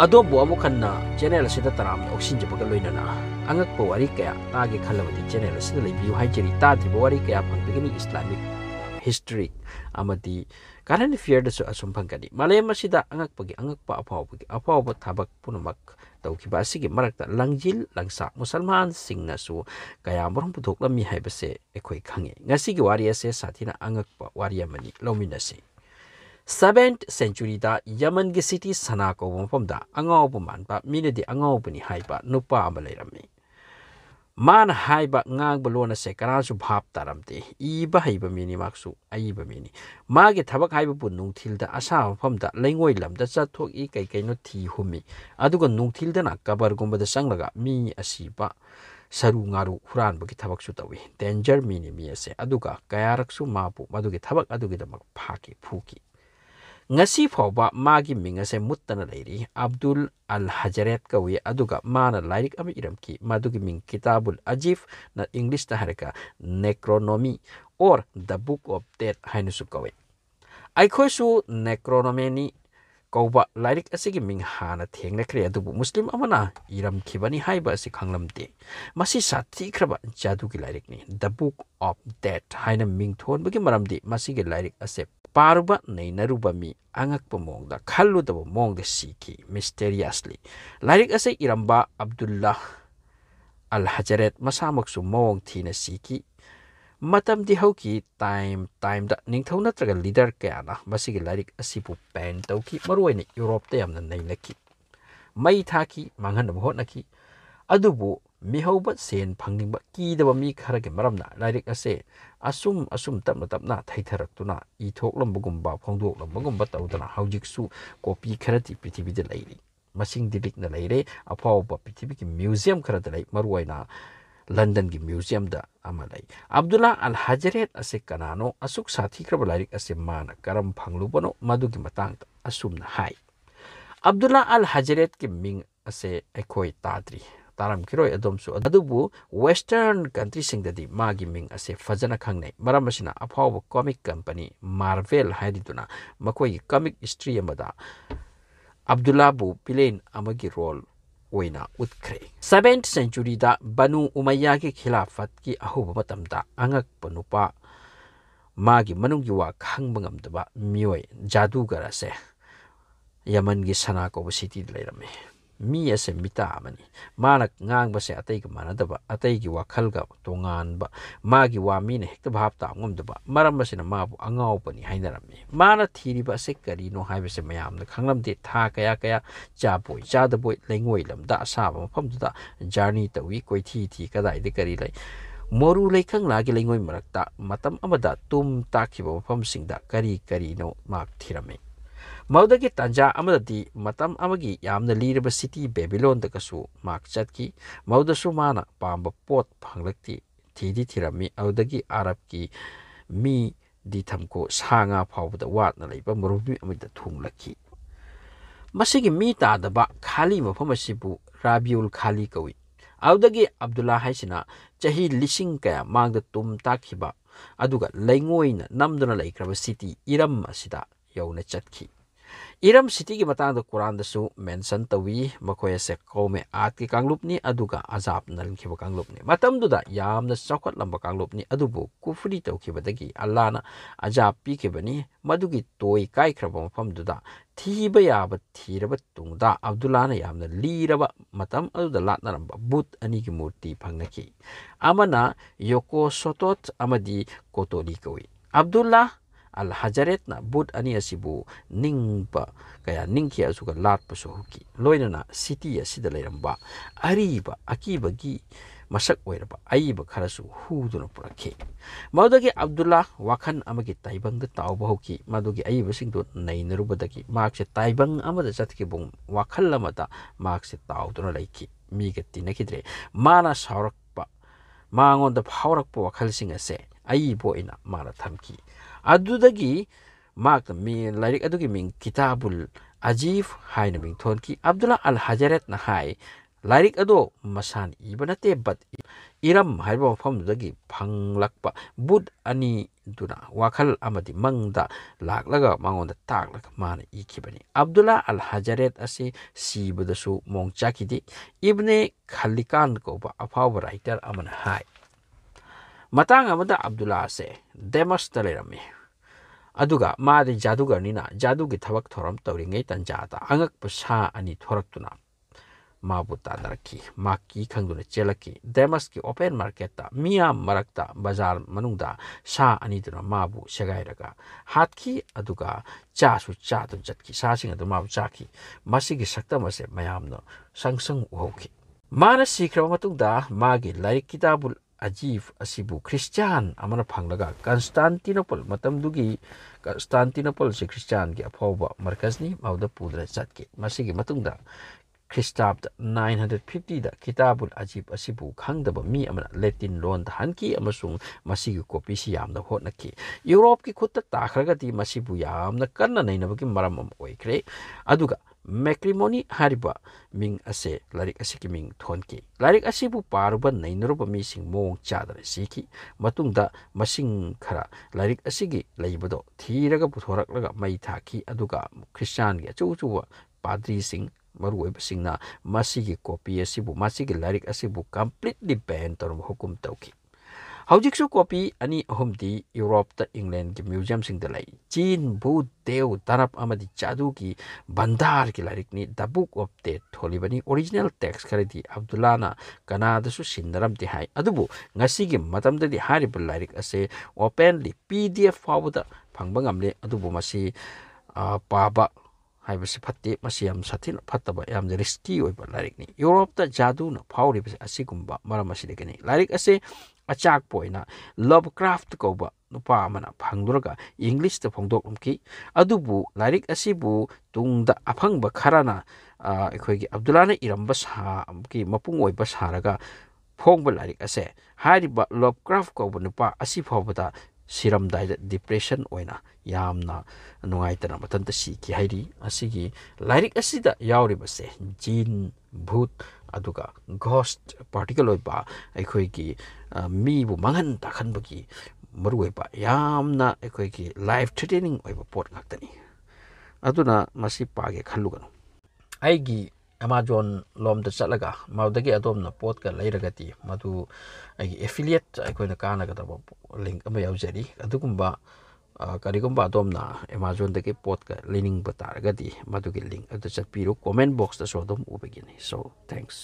ꯑꯗꯣꯕꯨ ꯑꯃꯨꯛ ꯀꯟꯅ ꯆꯦꯅꯦꯜ ꯑꯁꯤꯗ ꯇꯔꯥꯝꯅ ꯑꯣꯛꯁꯤꯟꯖꯕꯒ ꯂꯣꯏꯅꯅ ꯑꯉꯛꯄ ꯋꯥꯔꯤ ꯀꯌꯥ ꯇꯥꯒꯦ ꯈꯜꯂꯕꯗꯤ ꯆꯦꯅꯦꯜ ꯑꯁꯤꯗ ꯂꯩꯕꯤꯌꯨ ꯍꯥꯏꯖꯔꯤ ꯇꯥꯗ꯭ꯔꯤꯕ ꯋꯥꯔꯤ ꯀꯌꯥ ꯐꯪꯕꯒꯅꯤ ꯏꯁꯂꯥꯃꯤꯛ ꯍꯤꯁꯇ꯭ꯔꯤ ꯑꯃꯗꯤ ꯀꯔꯦꯟ ꯑꯦꯐꯤꯌꯔꯗꯁꯨ ꯑꯁꯨꯝ ꯐꯪꯒꯅꯤ ꯃꯥꯂꯦꯝ ꯑꯁꯤꯗ ꯑꯉꯛꯄꯒꯤ ꯑꯉꯛꯄ ꯑꯐꯥꯎꯕꯒꯤ ꯑꯐꯥꯎꯕ ꯊꯕꯛ ꯄꯨꯝꯅꯃꯛ ꯇꯧꯈꯤꯕ ꯑꯁꯤꯒꯤ ꯃꯔꯛꯇ ꯂꯪꯖꯤꯜ ꯂꯪꯁꯥ ꯃꯨꯁꯜꯃꯥꯟꯁꯤꯡꯅꯁꯨ ꯀꯌꯥ ꯃꯔꯨꯝ ꯄꯨꯊꯣꯛꯂꯝꯃꯤ ꯍꯥꯏꯕꯁꯦ ꯑꯩꯈꯣꯏ ꯈꯪꯉꯤ ꯉꯁꯤꯒꯤ ꯋꯥꯔꯤ ꯑꯁꯦ ꯁꯥꯊꯤꯅ ꯑꯉꯛꯄ ꯋꯥꯔꯤ ꯑꯃꯅꯤ ꯂꯧꯃꯤꯟꯅꯁꯤ ꯁꯕꯦꯟꯠ ꯁꯦꯟꯆꯨꯔꯤꯗ ꯌꯃꯟꯒꯤ ꯁꯤꯇꯤ ꯁꯅꯥ ꯀꯧꯕ ꯃꯐꯝꯗ ꯑꯉꯥꯎꯕ ꯃꯥꯟꯕ ꯃꯤꯅꯗꯤ ꯑꯉꯥꯎꯕꯅꯤ ꯍꯥꯏꯕ ꯅꯨꯄꯥ ꯑꯃ ꯂꯩꯔꯝꯃꯤ ꯃꯥꯅ ꯍꯥꯏꯕ ꯉꯥꯡꯕ ꯂꯣꯟ ꯑꯁꯦ ꯀꯅꯥꯁꯨ ꯚꯥꯞ ꯇꯥꯔꯝꯗꯦ ꯏꯕ ꯍꯩꯕ ꯃꯤꯅꯤ ꯃꯍꯥꯛꯁꯨ ꯑꯏꯕ ꯃꯤꯅꯤ ꯃꯥꯒꯤ ꯊꯕꯛ ꯍꯥꯏꯕꯕꯨ ꯅꯨꯡꯊꯤꯜꯗ ꯑꯁꯥꯕ ꯃꯐꯝꯗ ꯂꯩꯉꯣꯏ ꯂꯝꯗ ꯆꯠꯊꯣꯛꯏ ꯀꯩ ꯀꯩꯅꯣ ꯊꯤ ꯍꯨꯝꯃꯤ ꯑꯗꯨꯒ ꯅꯨꯡꯊꯤꯜꯗꯅ ꯀꯕꯔꯒꯨꯝꯕꯗ ꯆꯪꯂꯒ ꯃꯤ ꯑꯁꯤꯕ ꯁꯔꯨ ꯉꯥꯔꯨ ꯍꯨꯔꯥꯟꯕꯒꯤ ꯊꯕꯛꯁꯨ ꯇꯧꯏ ꯗꯦꯟꯖꯔ ꯃꯤꯅꯤ ꯃꯤ ꯑꯁꯦ ꯑꯗꯨꯒ ꯀꯌꯥꯔꯛꯁꯨ ꯃꯥꯕꯨ ꯃꯗꯨꯒꯤ ꯊꯕꯛ ꯑꯗꯨꯒꯤꯗꯃꯛ ꯐꯥꯈꯤ ꯐꯨꯈꯤ ꯉꯁꯤ ꯐꯥꯎꯕ ꯃꯥꯒꯤ ꯃꯤꯡ ꯑꯁꯦ ꯃꯨꯠꯇꯅ ꯂꯩꯔꯤ ꯑꯕꯗꯨꯜ ꯑꯜ ꯍꯖꯔꯦꯠ ꯀꯧꯏ ꯑꯗꯨꯒ ꯃꯥꯅ ꯂꯥꯏꯔꯤꯛ ꯑꯃ ꯏꯔꯝꯈꯤ ꯃꯗꯨꯒꯤ ꯃꯤꯡ ꯀꯤꯇꯥꯕꯨꯜ ꯑꯖꯤꯐꯅ ꯏꯪꯂꯤꯁꯇ ꯍꯥꯏꯔꯒ ꯅꯦꯀ꯭ꯔꯣꯅꯣꯃꯤ or the book of dead ꯍꯥꯏꯅꯁꯨ ꯀꯧꯏ ꯑꯩꯈꯣꯏꯁꯨ ꯅꯦꯀ꯭ꯔꯣꯅꯣꯃꯦꯅꯤ ꯀꯧꯕ ꯂꯥꯏꯔꯤꯛ ꯑꯁꯤꯒꯤ ꯃꯤꯡ ꯍꯥꯟꯅ ꯊꯦꯡꯅꯈ꯭ꯔꯦ ꯑꯗꯨꯕꯨ ꯃꯨꯁꯂꯤꯝ ꯑꯃꯅ ꯏꯔꯝꯈꯤꯕꯅꯤ ꯍꯥꯏꯕ ꯑꯁꯤ ꯈꯪꯂꯝꯗꯦ ꯃꯁꯤ ꯁꯥꯊꯤꯈ꯭ꯔꯕ ꯖꯥꯗꯨꯒꯤ ꯂꯥꯏꯔꯤꯛꯅꯤ ꯗ ꯕꯨꯛ ꯑꯣꯐ ꯗꯦꯠ ꯍꯥꯏꯅ ꯃꯤꯡ ꯊꯣꯟꯕꯒꯤ ꯃꯔꯝꯗꯤ ꯃꯁꯤꯒꯤ ꯂꯥꯏꯔꯤꯛ ꯑꯁꯦ ꯄꯥꯔꯨꯕ ꯅꯩꯅꯔꯨꯕ ꯃꯤ ꯑꯉꯛꯄ ꯃꯑꯣꯡꯗ ꯈꯜꯂꯨꯗꯕ ꯃꯑꯣꯡꯗ ꯁꯤꯈꯤ ꯃꯤꯁꯇꯦꯔꯤꯌꯁꯂꯤ ꯂꯥꯏꯔꯤꯛ ꯑꯁꯤ ꯏꯔꯝꯕ ꯑꯕꯗꯨꯜꯂꯥ ꯑꯜ ꯍꯖꯔꯦꯠ ꯃꯁꯥꯃꯛꯁꯨ ꯃꯑꯣꯡ ꯊꯤꯅ ꯁꯤꯈꯤ ꯃꯇꯝꯗꯤ ꯍꯧꯈꯤ ꯇꯥꯏꯝ ꯇꯥꯏꯝꯗ ꯅꯤꯡꯊꯧ ꯅꯠꯇ꯭ꯔꯒ ꯂꯤꯗꯔ ꯀꯌꯥꯅ ꯃꯁꯤꯒꯤ ꯂꯥꯏꯔꯤꯛ ꯑꯁꯤꯕꯨ ꯕꯦꯟ ꯇꯧꯈꯤ ꯃꯔꯨꯑꯣꯏꯅ ꯌꯨꯔꯣꯞꯇ ꯌꯥꯝꯅ ꯅꯩꯅꯈꯤ ꯃꯩ ꯊꯥꯈꯤ ꯃꯥꯡꯍꯟꯅꯕ ꯍꯣꯠꯅꯈꯤ ꯑꯗꯨꯕꯨ ꯃꯤꯍꯧꯕ ꯁꯦꯟ ꯐꯪꯅꯤꯡꯕ ꯀꯤꯗꯕ ꯃꯤ ꯈꯔꯒꯤ ꯃꯔꯝꯅ ꯂꯥꯏꯔꯤꯛ ꯑꯁꯦ ꯑꯁꯨꯝ ꯑꯁꯨꯝ ꯇꯞꯅ ꯇꯞꯅ ꯊꯩꯊꯔꯛꯇꯨꯅ ꯏꯊꯣꯛꯂꯝꯕꯒꯨꯝꯕ ꯐꯣꯡꯗꯣꯛꯂꯝꯕꯒꯨꯝꯕ ꯇꯧꯗꯅ ꯍꯧꯖꯤꯛꯁꯨ ꯀꯣꯄꯤ ꯈꯔꯗꯤ ꯄ꯭ꯔꯤꯊꯤꯕꯤꯗ ꯂꯩꯔꯤ ꯃꯁꯤꯡꯗꯤ ꯂꯤꯛꯅ ꯂꯩꯔꯦ ꯑꯐꯥꯎꯕ ꯄ꯭ꯔꯤꯊꯤꯕꯤꯒꯤ ꯃ꯭ꯌꯨꯖꯤꯌꯝ ꯈꯔꯗ ꯂꯩ ꯃꯔꯨꯑꯣꯏꯅ ꯂꯟꯗꯟꯒꯤ ꯃ꯭ꯌꯨꯖꯤꯌꯝꯗ ꯑꯃ ꯂꯩ ꯑꯕꯗꯨꯜꯂꯥ ꯑꯜ ꯍꯖꯔꯦꯠ ꯑꯁꯤ ꯀꯅꯥꯅꯣ ꯑꯁꯨꯛ ꯁꯥꯊꯤꯈ꯭ꯔꯕ ꯂꯥꯏꯔꯤꯛ ꯑꯁꯤ ꯃꯥꯅ ꯀꯔꯝ ꯐꯪꯂꯨꯕꯅꯣ ꯃꯗꯨꯒꯤ ꯃꯇꯥꯡꯗ ꯑꯁꯨꯝꯅ ꯍꯥꯏ ꯑꯕꯗꯨꯜꯂꯥ ꯑꯜ ꯍꯖꯔꯦꯠꯀꯤ ꯃꯤꯡ ꯑꯁꯦ ꯑꯩꯈꯣꯏ ꯇꯥꯗ꯭ꯔꯤ तारमखिरोय अदोमसु अदुबु वेस्टर्न कंट्री मागी मिंग असें फजना खाने मरम असिना अफाव कॉमिक कंपनी मार्वेल हाइदिदुना मकोई कॉमिक हिस्ट्री अमदा पिलेन रोल ओइना उतखरे सेवेंथ सेंचुरी दा उमैया की खिलाफत की अहुब मतम दा अंगक पनुपा जादूगर असे यमन की सना को सिटी लेरमें ꯃꯤ ꯑꯁꯦ ꯃꯤꯇꯥ ꯑꯃꯅꯤ ꯃꯥꯅ ꯉꯥꯡꯕꯁꯦ ꯑꯇꯩꯒ ꯃꯥꯟꯅꯗꯕ ꯑꯇꯩꯒꯤ ꯋꯥꯈꯜꯒ ꯇꯣꯉꯥꯟꯕ ꯃꯥꯒꯤ ꯋꯥ ꯃꯤꯅ ꯍꯦꯛꯇ ꯚꯥꯞ ꯇꯥꯕ ꯉꯝꯗꯕ ꯃꯔꯝ ꯑꯁꯤꯅ ꯃꯥꯕꯨ ꯑꯉꯥꯎꯕꯅꯤ ꯍꯥꯏꯅꯔꯝꯃꯤ ꯃꯥꯅ ꯊꯤꯔꯤꯕ ꯑꯁꯤ ꯀꯔꯤꯅꯣ ꯍꯥꯏꯕꯁꯦ ꯃꯌꯥꯝꯅ ꯈꯪꯂꯝꯗꯦ ꯊꯥ ꯀꯌꯥ ꯀꯌꯥ ꯆꯥꯕꯣꯏ ꯆꯥꯗꯕꯣꯏ ꯂꯩꯉꯣꯏ ꯂꯝꯗ ꯑꯁꯥꯕ ꯃꯐꯝꯗꯨꯗ ꯖꯔꯅꯤ ꯇꯧꯏ ꯀꯣꯏꯊꯤ ꯊꯤ ꯀꯗꯥꯏꯗ ꯀꯔꯤ ꯂꯩ ꯃꯣꯔꯨ ꯂꯩꯈꯪꯂꯥꯒꯤ ꯂꯩꯉꯣꯏ ꯃꯔꯛꯇ ꯃꯇꯝ ꯑꯃꯗ ꯇꯨꯝ ꯇꯥꯈꯤꯕ ꯃꯐꯝꯁꯤꯡꯗ ꯀꯔꯤ ꯀꯔꯤꯅꯣ ꯃꯍꯥꯛ ꯊꯤꯔꯝꯃꯤ ꯃꯗꯨꯗꯒꯤ ꯇꯥꯟꯖꯥ ꯑꯃꯗꯗꯤ ꯃꯇꯝ ꯑꯃꯒꯤ ꯌꯥꯝꯅ ꯂꯤꯔꯕ ꯁꯤꯇꯤ ꯕꯦꯕꯤꯂꯣꯟꯗꯒꯁꯨ ꯃꯍꯥꯛ ꯆꯠꯈꯤ ꯃꯗꯨꯗꯁꯨ ꯃꯥꯅ ꯄꯥꯝꯕ ꯄꯣꯠ ꯐꯪꯂꯛꯇꯦ ꯊꯤꯗꯤ ꯊꯤꯔꯝꯃꯤ ꯑꯗꯨꯗꯒꯤ ꯑꯔꯕꯀꯤ ꯃꯤꯗꯤ ꯊꯝꯈꯣ ꯁꯥ ꯉꯥ ꯐꯥꯎꯕꯗ ꯋꯥꯠꯅ ꯂꯩꯕ ꯃꯔꯨꯚꯨꯃꯤ ꯑꯃꯗ ꯊꯨꯡꯂꯛꯈꯤ ꯃꯁꯤꯒꯤ ꯃꯤ ꯇꯥꯗꯕ ꯈꯥꯂꯤ ꯃꯐꯝ ꯑꯁꯤꯕꯨ ꯔꯥꯕꯤꯎꯜ ꯈꯥꯂꯤ ꯀꯧꯏ ꯑꯗꯨꯗꯒꯤ ꯑꯕꯗꯨꯜꯂꯥ ꯍꯥꯏꯁꯤꯅ ꯆꯍꯤ ꯂꯤꯁꯤꯡ ꯀꯌꯥ ꯃꯥꯡꯗ ꯇꯨꯝ ꯇꯥꯛꯈꯤꯕ ꯑꯗꯨꯒ ꯂꯩꯉꯣꯏꯅ ꯅꯝꯗꯨꯅ ꯂꯩꯈ꯭ꯔꯕ ꯁꯤꯇꯤ ꯏꯔꯝ ꯑꯁꯤꯗ ꯌꯧꯅ ꯆꯠꯈꯤ इरम सिटीꯒꯤ ꯃꯇꯥꯡꯗ ꯀꯨꯔꯥꯟꯗꯁꯨ ꯃꯦꯟꯁꯟ ꯇꯧꯏ ꯃꯈꯣꯏ ꯑꯁꯦ ꯀꯧꯃꯦ ꯑꯥꯠꯀꯤ ꯀꯥꯡꯂꯨꯞꯅꯤ ꯑꯗꯨꯒ ꯑꯖꯥꯕ ꯅꯜꯈꯤꯕ ꯀꯥꯡꯂꯨꯞꯅꯤ ꯃꯇꯝꯗꯨꯗ ꯌꯥꯝꯅ ꯆꯥꯎꯈꯠꯂꯝꯕ ꯀꯥꯡꯂꯨꯞꯅꯤ ꯑꯗꯨꯕꯨ ꯀꯨꯐꯨꯔꯤ ꯇꯧꯈꯤꯕꯗꯒꯤ ꯑꯜꯂꯥꯅ ꯑꯖꯥꯕ ꯄꯤꯈꯤꯕꯅꯤ ꯃꯗꯨꯒꯤ ꯇꯣꯏ ꯀꯥꯏꯈ꯭ꯔꯕ ꯃꯐꯝꯗꯨꯗ ꯊꯤꯕ ꯌꯥꯕ ꯊꯤꯔꯕ ꯇꯨꯡꯗ ꯑꯕꯗꯨꯜꯂꯥꯅ ꯌꯥꯝꯅ ꯂꯤꯔꯕ ꯃꯇꯝ ꯑꯗꯨꯗ ꯂꯥꯠꯅꯔꯝꯕ ꯕꯨꯠ ꯑꯅꯤꯒꯤ ꯃꯨꯔꯇꯤ ꯐꯪꯅꯈꯤ ꯑꯃꯅ ꯌꯣꯀꯣ ꯁꯣꯇꯣꯠ ꯑꯃꯗꯤ ꯀꯣꯇꯣꯂꯤ ꯀꯧꯏ ꯑꯕꯗꯨꯜꯂꯥ al hajaretna boot ani asibu ningpa kaya ningki azuga latpasu huki loinana city asida leiramba ariba akibagi masak oiraba aiba kharasu huduna purakhe madagi abdullah wakhan amagi taibang da tawba hoki madagi aiba sing do nainaruba dagi makse taibang amada jatki bung wakhal lamada makse tawduna laiki miga tinakidre mana saurakpa मांगोंद फावरक वखल Singh ꯑꯏꯕ ꯑꯣꯏꯅ ꯃꯥꯅ ꯊꯝꯈꯤ ꯑꯗꯨꯗꯒꯤ ꯃꯍꯥꯛꯅ ꯃꯤ ꯂꯥꯏꯔꯤꯛ ꯑꯗꯨꯒꯤ ꯃꯤꯡ ꯀꯤꯇꯥꯕꯨꯜ ꯑꯖꯤꯐ ꯍꯥꯏꯅ ꯃꯤꯡꯊꯣꯟꯈꯤ ꯑꯕꯗꯨꯜꯂꯥ ꯑꯜ ꯍꯖꯔꯦꯠꯅ ꯍꯥꯏ ꯂꯥꯏꯔꯤꯛ ꯑꯗꯣ ꯃꯁꯥꯅ ꯏꯕ ꯅꯠꯇꯦ ꯕꯠ ꯏꯔꯝ ꯍꯥꯏꯕ ꯃꯐꯝꯗꯨꯗꯒꯤ ꯐꯪꯂꯛꯄ ꯕꯨꯠ ꯑꯅꯤꯗꯨꯅ ꯋꯥꯈꯜ ꯑꯃꯗꯤ ꯃꯪꯗ ꯂꯥꯛꯂꯒ ꯃꯉꯣꯟꯗ ꯇꯥꯛꯂꯒ ꯃꯥꯅ ꯏꯈꯤꯕꯅꯤ ꯑꯕꯗꯨꯜꯂꯥ ꯑꯜ ꯍꯖꯔꯦꯠ ꯑꯁꯤ ꯁꯤꯕꯗꯁꯨ ꯃꯣꯡ ꯆꯥꯈꯤꯗꯦ ꯏꯕꯅꯦ ꯈꯜꯂꯤꯀꯥꯟ ꯀꯧꯕ ꯑꯐꯥꯎꯕ ꯔꯥꯏꯇꯔ ꯑꯃꯅ ꯍꯥꯏ ꯃꯇꯥꯡ ꯑꯃꯗ ꯑꯕꯗꯨꯜꯂꯥ ꯑꯁꯦ ꯗꯦꯃꯁꯇ ꯂꯩꯔꯝꯃꯤ ꯑꯗꯨꯒ ꯃꯥꯗꯤ ꯖꯥꯗꯨꯒꯔꯅꯤꯅ ꯖꯥꯗꯨꯒꯤ ꯊꯕꯛ ꯊꯧꯔꯝ ꯇꯧꯔꯤꯉꯩ ꯇꯟꯖꯥꯗ ꯑꯉꯛꯄ ꯁꯥ ꯑꯅꯤ ꯊꯣꯔꯛꯇꯨꯅ ꯃꯥꯕꯨ ꯇꯥꯟꯅꯔꯛꯈꯤ ꯃꯥ ꯀꯤ ꯈꯪꯗꯨꯅ ꯆꯦꯜꯂꯛꯈꯤ ꯗꯦꯃꯁꯀꯤ ꯑꯣꯄꯦꯟ ꯃꯥꯔꯀꯦꯠꯇ ꯃꯤꯌꯥꯝ ꯃꯔꯛꯇ ꯕꯖꯥꯔ ꯃꯅꯨꯡꯗ ꯁꯥ ꯑꯅꯤꯗꯨꯅ ꯃꯥꯕꯨ ꯁꯦꯒꯥꯏꯔꯒ ꯍꯥꯠꯈꯤ ꯑꯗꯨꯒ ꯆꯥꯁꯨ ꯆꯥꯗꯨꯅ ꯆꯠꯈꯤ ꯁꯥꯁꯤꯡ ꯑꯗꯨ ꯃꯥꯕꯨ ꯆꯥꯈꯤ ꯃꯁꯤꯒꯤ ꯁꯛꯇꯝ ꯑꯁꯦ ꯃꯌꯥꯝꯅ ꯁꯪꯁꯪ ꯎꯍꯧꯈꯤ ꯃꯥꯅ ꯁꯤꯈ꯭ꯔꯕ ꯃꯇꯨꯡꯗ ꯃꯥꯒꯤ ꯂꯥꯏꯔꯤꯛ ꯀꯤꯇꯥꯕꯨꯜ ꯑꯖꯤꯐ ꯑꯁꯤꯕꯨ ꯈ꯭ꯔꯤꯁꯇꯤꯌꯥꯟ ꯑꯃꯅ ꯐꯪꯂꯒ ꯀꯟꯁꯇꯥꯟꯇꯤꯅꯣꯄꯜ ꯃꯇꯝꯗꯨꯒꯤ ꯀꯟꯁꯇꯥꯟꯇꯤꯅꯣꯄꯜꯁꯤ ꯈ꯭ꯔꯤꯁꯇꯤꯌꯥꯟꯒꯤ ꯑꯐꯥꯎꯕ ꯃꯔꯀꯁꯅꯤ ꯃꯗꯨꯗ ꯄꯨꯗꯨꯅ ꯆꯠꯈꯤ ꯃꯁꯤꯒꯤ ꯃꯇꯨꯡꯗ ꯈ꯭ꯔꯤꯁꯇꯥꯕꯗ ꯅꯥꯏꯟ ꯍꯟꯗ꯭ꯔꯦꯠ ꯐꯤꯐꯇꯤꯗ ꯀꯤꯇꯥꯕꯨꯜ ꯑꯖꯤꯕ ꯑꯁꯤꯕꯨ ꯈꯪꯗꯕ ꯃꯤ ꯑꯃꯅ ꯂꯦꯇꯤꯟ ꯂꯣꯟꯗ ꯍꯟꯈꯤ ꯑꯃꯁꯨꯡ ꯃꯁꯤꯒꯤ ꯀꯣꯄꯤꯁꯤ ꯌꯥꯝꯅ ꯍꯣꯠꯅꯈꯤ ꯌꯨꯔꯣꯞꯀꯤ ꯈꯨꯠꯇ ꯇꯥꯈ꯭ꯔꯒꯗꯤ ꯃꯁꯤꯕꯨ ꯌꯥꯝꯅ ꯀꯟꯅ ꯅꯩꯅꯕꯒꯤ ꯃꯔꯝ ꯑꯃ ꯑꯣꯏꯈ꯭ꯔꯦ ꯑꯗꯨꯒ मैक्रिमोनी मिंग असे लाइक असे की मिंग थोनकी लाइक असे बु पारब नैनरुब मिसिंग मोंग चादर सीखी मतुंगदा मसिंग खरा लाइक असे की लैबदो थीरग पुथोरकलग मई थाखी अदुगा क्रिश्चियन गे चू चू पादरी सिंग मरुओइबसिंगना मसीगी कॉपी असिबु मसीगी लाइक असिबु कंप्लीटली बैन तौर हुकुम तौकी ꯍꯧꯖꯤꯛꯁꯨ ꯀꯣꯄꯤ ꯑꯅꯤ ꯑꯍꯨꯝꯗꯤ ꯌꯨꯔꯣꯞꯇ ꯏꯪꯂꯦꯟꯒꯤ ꯃ꯭ꯌꯨꯖꯤꯌꯝꯁꯤꯡꯗ ꯂꯩ ꯆꯤꯟꯕꯨ ꯗꯦꯎ ꯇꯔꯞ ꯑꯃꯗꯤ ꯆꯥꯗꯨꯒꯤ ꯚꯟꯗꯥꯔꯒꯤ ꯂꯥꯏꯔꯤꯛꯅꯤ ꯗ ꯕꯨꯛ ꯑꯣꯐ ꯗꯦꯠ ꯊꯣꯜꯂꯤꯕꯅꯤ ꯑꯣꯔꯤꯖꯤꯅꯦꯜ ꯇꯦꯛꯁ ꯈꯔꯗꯤ ꯑꯕꯗꯨꯜꯂꯥꯅ ꯀꯅꯥꯗꯁꯨ ꯁꯤꯟꯅꯔꯝꯗꯦ ꯍꯥꯏ ꯑꯗꯨꯕꯨ ꯉꯁꯤꯒꯤ ꯃꯇꯝꯗꯗꯤ ꯍꯥꯏꯔꯤꯕ ꯂꯥꯏꯔꯤꯛ ꯑꯁꯦ ꯑꯣꯄꯦꯟꯂꯤ ꯄꯤ ꯗꯤ ꯑꯦꯐ ꯐꯥꯎꯕꯗ ꯐꯪꯕ ꯉꯝꯂꯦ ꯑꯗꯨꯕꯨ ꯃꯁꯤ ꯄꯥꯕ ꯍꯥꯏꯕꯁꯤꯐꯠꯇꯦ ꯃꯁꯤ ꯌꯥꯝ ꯁꯥꯊꯤꯅ ꯐꯠꯇꯕ ꯌꯥꯝꯅ ꯔꯤꯁꯀꯤ ꯑꯣꯏꯕ ꯂꯥꯏꯔꯤꯛꯅꯤ ꯌꯨꯔꯣꯞꯇ ꯖꯥꯗꯨꯅ ꯐꯥꯎꯔꯤꯕꯁꯤ ꯑꯁꯤꯒꯨꯝꯕ ꯃꯔꯝ ꯑꯁꯤꯗꯒꯤꯅꯤ ꯂꯥꯏꯔꯤꯛ ꯑꯁꯤ ꯑꯆꯥꯛꯄ ꯑꯣꯏꯅ ꯂꯕ ꯀ꯭ꯔꯥꯐ ꯀꯧꯕ ꯅꯨꯄꯥ ꯑꯃꯅ ꯐꯪꯂꯨꯔꯒ ꯏꯪꯂꯤꯁꯇ ꯐꯣꯡꯗꯣꯛꯂꯝꯈꯤ ꯑꯗꯨꯕꯨ ꯂꯥꯏꯔꯤꯛ ꯑꯁꯤꯕꯨ ꯇꯨꯡꯗ ꯑꯐꯪꯕ ꯈꯔꯅ ꯑꯩꯈꯣꯏꯒꯤ ꯑꯕꯗꯨꯂꯥꯅ ꯏꯔꯝꯕ ꯁꯥꯒꯤ ꯃꯄꯨꯡ ꯑꯣꯏꯕ ꯁꯥꯔꯒ ꯐꯣꯡꯕ ꯂꯥꯏꯔꯤꯛ ꯑꯁꯦ ꯍꯥꯏꯔꯤꯕ ꯂꯕꯀ꯭ꯔꯥꯐ ꯀꯧꯕ ꯅꯨꯄꯥ ꯑꯁꯤ ꯐꯥꯎꯕꯗ ꯁꯤꯔꯝꯗꯥꯏꯗ ꯗꯤꯄ꯭ꯔꯦꯁꯟ ꯑꯣꯏꯅ ꯌꯥꯝꯅ ꯅꯨꯡꯉꯥꯏꯇꯅ ꯃꯊꯟꯇ ꯁꯤꯈꯤ ꯍꯥꯏꯔꯤ ꯑꯁꯤꯒꯤ ꯂꯥꯏꯔꯤꯛ ꯑꯁꯤꯗ ꯌꯥꯎꯔꯤꯕꯁꯦ ꯖꯤꯟ ꯚꯨꯠ ꯑꯗꯨꯒ ꯘꯣꯁ ꯄꯥꯔꯇꯤꯀꯜ ꯑꯣꯏꯕ ꯑꯩꯈꯣꯏꯒꯤ ꯃꯤꯕꯨ ꯃꯥꯡꯍꯟ ꯇꯥꯛꯍꯟꯕꯒꯤ ꯃꯔꯨꯑꯣꯏꯕ ꯌꯥꯝꯅ ꯑꯩꯈꯣꯏꯒꯤ ꯂꯥꯏꯐ ꯊ꯭ꯔꯤꯇꯦꯅꯤꯡ ꯑꯣꯏꯕ ꯄꯣꯠ ꯉꯥꯛꯇꯅꯤ ꯑꯗꯨꯅ ꯃꯁꯤ ꯄꯥꯒꯦ ꯈꯜꯂꯨꯒꯅꯨ ꯑꯩꯒꯤ Amazon လောမ်တစက်လကမော်ဒကီအတော့နပေါ့ဒ်ကလေးရကတီမတူအဲ့ affiliate အခုနကနကတော့ link အမရောက်ကြဒီအတူကမ္ဘာအကရီကမ္ဘာတော့နာ Amazon တကီပေါ့ဒ်က leaning ပတာရကတီမတူကီ link အတူချက်ပြီးတော့ comment box တဆောတော့ဦးပေးကင်း so thanks